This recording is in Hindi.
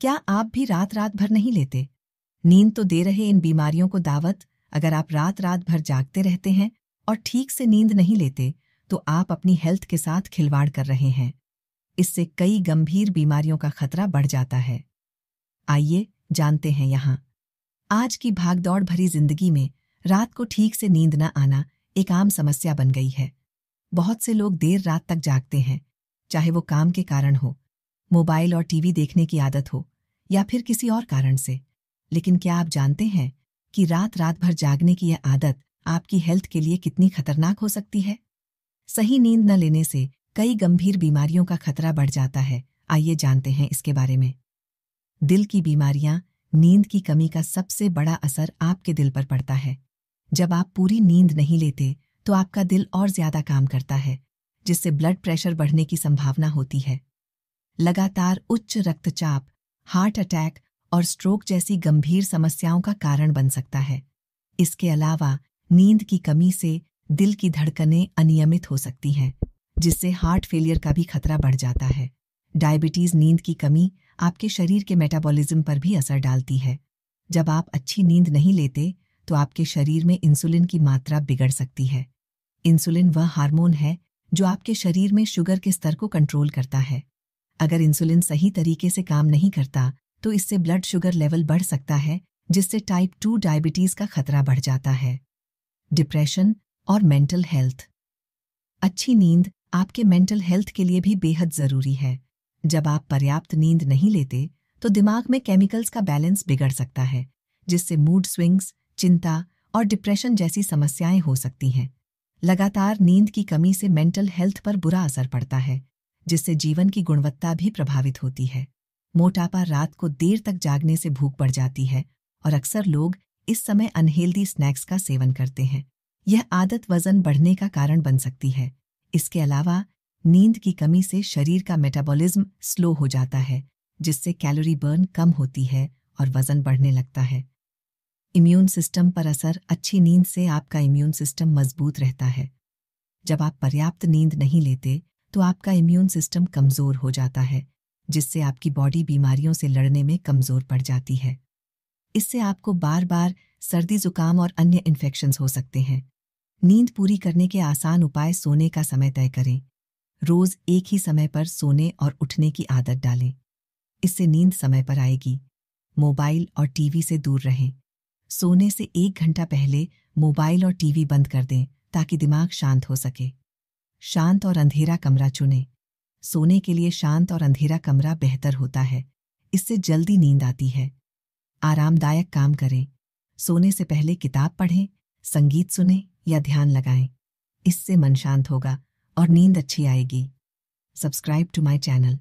क्या आप भी रात रात भर नहीं लेते नींद तो दे रहे इन बीमारियों को दावत अगर आप रात रात भर जागते रहते हैं और ठीक से नींद नहीं लेते तो आप अपनी हेल्थ के साथ खिलवाड़ कर रहे हैं इससे कई गंभीर बीमारियों का खतरा बढ़ जाता है आइए जानते हैं यहाँ आज की भागदौड़ भरी जिंदगी में रात को ठीक से नींद न आना एक आम समस्या बन गई है बहुत से लोग देर रात तक जागते हैं चाहे वो काम के कारण हो मोबाइल और टीवी देखने की आदत हो या फिर किसी और कारण से लेकिन क्या आप जानते हैं कि रात रात भर जागने की यह आदत आपकी हेल्थ के लिए कितनी खतरनाक हो सकती है सही नींद न लेने से कई गंभीर बीमारियों का खतरा बढ़ जाता है आइए जानते हैं इसके बारे में दिल की बीमारियां नींद की कमी का सबसे बड़ा असर आपके दिल पर पड़ता है जब आप पूरी नींद नहीं लेते तो आपका दिल और ज्यादा काम करता है जिससे ब्लड प्रेशर बढ़ने की संभावना होती है लगातार उच्च रक्तचाप हार्ट अटैक और स्ट्रोक जैसी गंभीर समस्याओं का कारण बन सकता है इसके अलावा नींद की कमी से दिल की धड़कनें अनियमित हो सकती हैं जिससे हार्ट फेलियर का भी खतरा बढ़ जाता है डायबिटीज नींद की कमी आपके शरीर के मेटाबॉलिज्म पर भी असर डालती है जब आप अच्छी नींद नहीं लेते तो आपके शरीर में इंसुलिन की मात्रा बिगड़ सकती है इंसुलिन वह हार्मोन है जो आपके शरीर में शुगर के स्तर को कंट्रोल करता है अगर इंसुलिन सही तरीके से काम नहीं करता तो इससे ब्लड शुगर लेवल बढ़ सकता है जिससे टाइप टू डायबिटीज का खतरा बढ़ जाता है डिप्रेशन और मेंटल हेल्थ अच्छी नींद आपके मेंटल हेल्थ के लिए भी बेहद जरूरी है जब आप पर्याप्त नींद नहीं लेते तो दिमाग में केमिकल्स का बैलेंस बिगड़ सकता है जिससे मूड स्विंग्स चिंता और डिप्रेशन जैसी समस्याएं हो सकती हैं लगातार नींद की कमी से मेंटल हेल्थ पर बुरा असर पड़ता है जिससे जीवन की गुणवत्ता भी प्रभावित होती है मोटापा रात को देर तक जागने से भूख बढ़ जाती है और अक्सर लोग इस समय अनहेल्दी स्नैक्स का सेवन करते हैं यह आदत वजन बढ़ने का कारण बन सकती है इसके अलावा नींद की कमी से शरीर का मेटाबॉलिज्म स्लो हो जाता है जिससे कैलोरी बर्न कम होती है और वजन बढ़ने लगता है इम्यून सिस्टम पर असर अच्छी नींद से आपका इम्यून सिस्टम मजबूत रहता है जब आप पर्याप्त नींद नहीं लेते तो आपका इम्यून सिस्टम कमज़ोर हो जाता है जिससे आपकी बॉडी बीमारियों से लड़ने में कमज़ोर पड़ जाती है इससे आपको बार बार सर्दी जुकाम और अन्य इन्फेक्शन हो सकते हैं नींद पूरी करने के आसान उपाय सोने का समय तय करें रोज एक ही समय पर सोने और उठने की आदत डालें इससे नींद समय पर आएगी मोबाइल और टीवी से दूर रहें सोने से एक घंटा पहले मोबाइल और टीवी बंद कर दें ताकि दिमाग शांत हो सके शांत और अंधेरा कमरा चुनें सोने के लिए शांत और अंधेरा कमरा बेहतर होता है इससे जल्दी नींद आती है आरामदायक काम करें सोने से पहले किताब पढ़ें संगीत सुनें या ध्यान लगाएं इससे मन शांत होगा और नींद अच्छी आएगी सब्सक्राइब टू माई चैनल